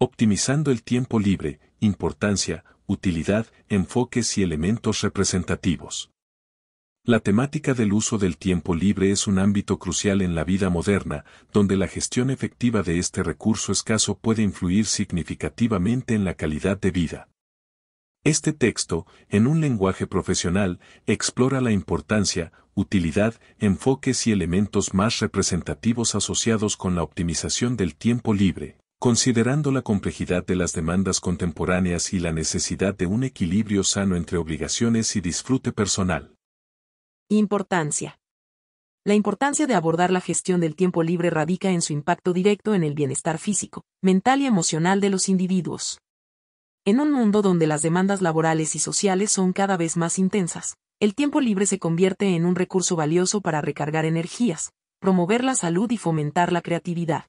Optimizando el tiempo libre, importancia, utilidad, enfoques y elementos representativos. La temática del uso del tiempo libre es un ámbito crucial en la vida moderna, donde la gestión efectiva de este recurso escaso puede influir significativamente en la calidad de vida. Este texto, en un lenguaje profesional, explora la importancia, utilidad, enfoques y elementos más representativos asociados con la optimización del tiempo libre considerando la complejidad de las demandas contemporáneas y la necesidad de un equilibrio sano entre obligaciones y disfrute personal. Importancia. La importancia de abordar la gestión del tiempo libre radica en su impacto directo en el bienestar físico, mental y emocional de los individuos. En un mundo donde las demandas laborales y sociales son cada vez más intensas, el tiempo libre se convierte en un recurso valioso para recargar energías, promover la salud y fomentar la creatividad.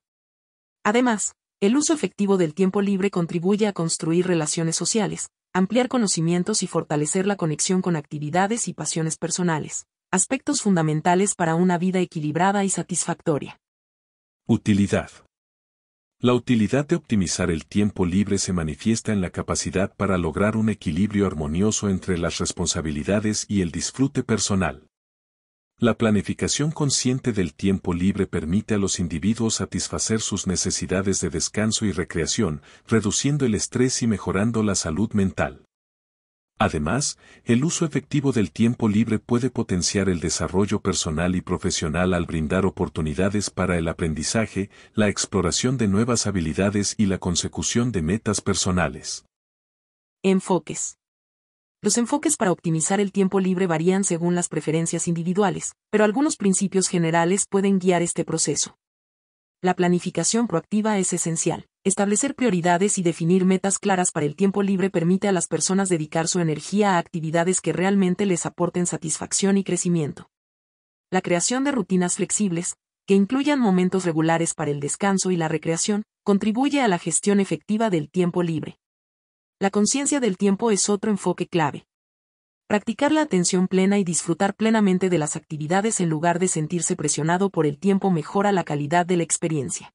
Además, el uso efectivo del tiempo libre contribuye a construir relaciones sociales, ampliar conocimientos y fortalecer la conexión con actividades y pasiones personales, aspectos fundamentales para una vida equilibrada y satisfactoria. Utilidad. La utilidad de optimizar el tiempo libre se manifiesta en la capacidad para lograr un equilibrio armonioso entre las responsabilidades y el disfrute personal. La planificación consciente del tiempo libre permite a los individuos satisfacer sus necesidades de descanso y recreación, reduciendo el estrés y mejorando la salud mental. Además, el uso efectivo del tiempo libre puede potenciar el desarrollo personal y profesional al brindar oportunidades para el aprendizaje, la exploración de nuevas habilidades y la consecución de metas personales. Enfoques. Los enfoques para optimizar el tiempo libre varían según las preferencias individuales, pero algunos principios generales pueden guiar este proceso. La planificación proactiva es esencial. Establecer prioridades y definir metas claras para el tiempo libre permite a las personas dedicar su energía a actividades que realmente les aporten satisfacción y crecimiento. La creación de rutinas flexibles, que incluyan momentos regulares para el descanso y la recreación, contribuye a la gestión efectiva del tiempo libre. La conciencia del tiempo es otro enfoque clave. Practicar la atención plena y disfrutar plenamente de las actividades en lugar de sentirse presionado por el tiempo mejora la calidad de la experiencia.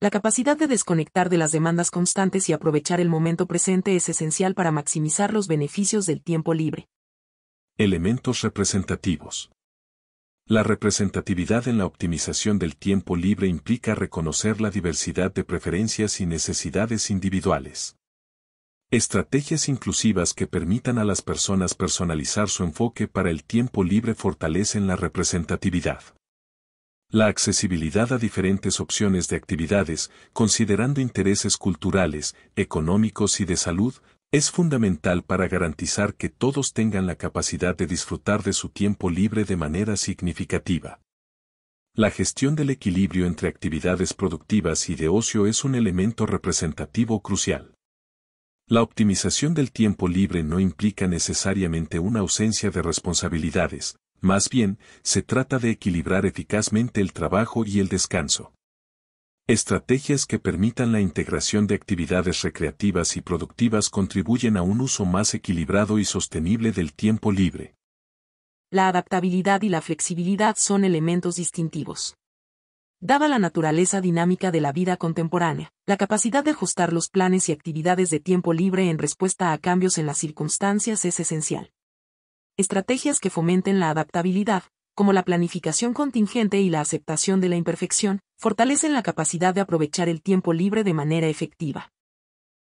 La capacidad de desconectar de las demandas constantes y aprovechar el momento presente es esencial para maximizar los beneficios del tiempo libre. Elementos representativos. La representatividad en la optimización del tiempo libre implica reconocer la diversidad de preferencias y necesidades individuales. Estrategias inclusivas que permitan a las personas personalizar su enfoque para el tiempo libre fortalecen la representatividad. La accesibilidad a diferentes opciones de actividades, considerando intereses culturales, económicos y de salud, es fundamental para garantizar que todos tengan la capacidad de disfrutar de su tiempo libre de manera significativa. La gestión del equilibrio entre actividades productivas y de ocio es un elemento representativo crucial. La optimización del tiempo libre no implica necesariamente una ausencia de responsabilidades, más bien, se trata de equilibrar eficazmente el trabajo y el descanso. Estrategias que permitan la integración de actividades recreativas y productivas contribuyen a un uso más equilibrado y sostenible del tiempo libre. La adaptabilidad y la flexibilidad son elementos distintivos. Dada la naturaleza dinámica de la vida contemporánea, la capacidad de ajustar los planes y actividades de tiempo libre en respuesta a cambios en las circunstancias es esencial. Estrategias que fomenten la adaptabilidad, como la planificación contingente y la aceptación de la imperfección, fortalecen la capacidad de aprovechar el tiempo libre de manera efectiva.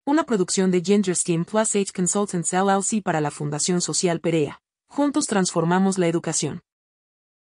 Una producción de Ginger Steam Plus Age Consultants LLC para la Fundación Social Perea. Juntos transformamos la educación.